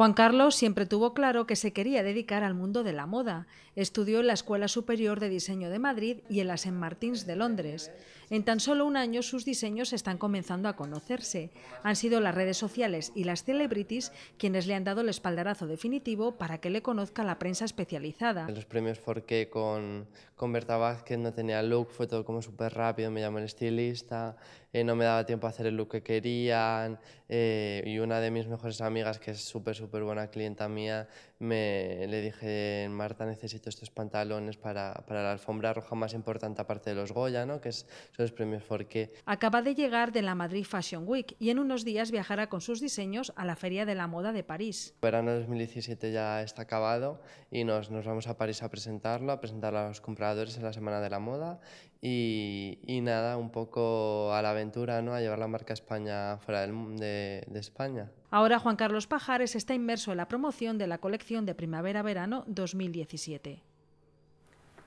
Juan Carlos siempre tuvo claro que se quería dedicar al mundo de la moda. Estudió en la Escuela Superior de Diseño de Madrid y en la St. Martins de Londres. En tan solo un año sus diseños están comenzando a conocerse. Han sido las redes sociales y las celebrities quienes le han dado el espaldarazo definitivo para que le conozca la prensa especializada. Los premios Forqué con, con Berta Vázquez, no tenía look, fue todo como súper rápido, me llamó el estilista, eh, no me daba tiempo a hacer el look que querían eh, y una de mis mejores amigas, que es súper, súper buena clienta mía, me, le dije, Marta, necesito estos pantalones para, para, la alfombra roja más importante aparte de los Goya, ¿no? que es, son los premios Forqué. Acaba de llegar de la Madrid Fashion Week y en unos días viajará con sus diseños a la Feria de la Moda de París. El verano 2017 ya está acabado y nos, nos vamos a París a presentarlo, a presentar a los compradores en la Semana de la Moda y, nada, un poco a la aventura, ¿no? A llevar la marca España fuera de España. Ahora Juan Carlos Pajares está inmerso en la promoción de la colección de primavera-verano 2017.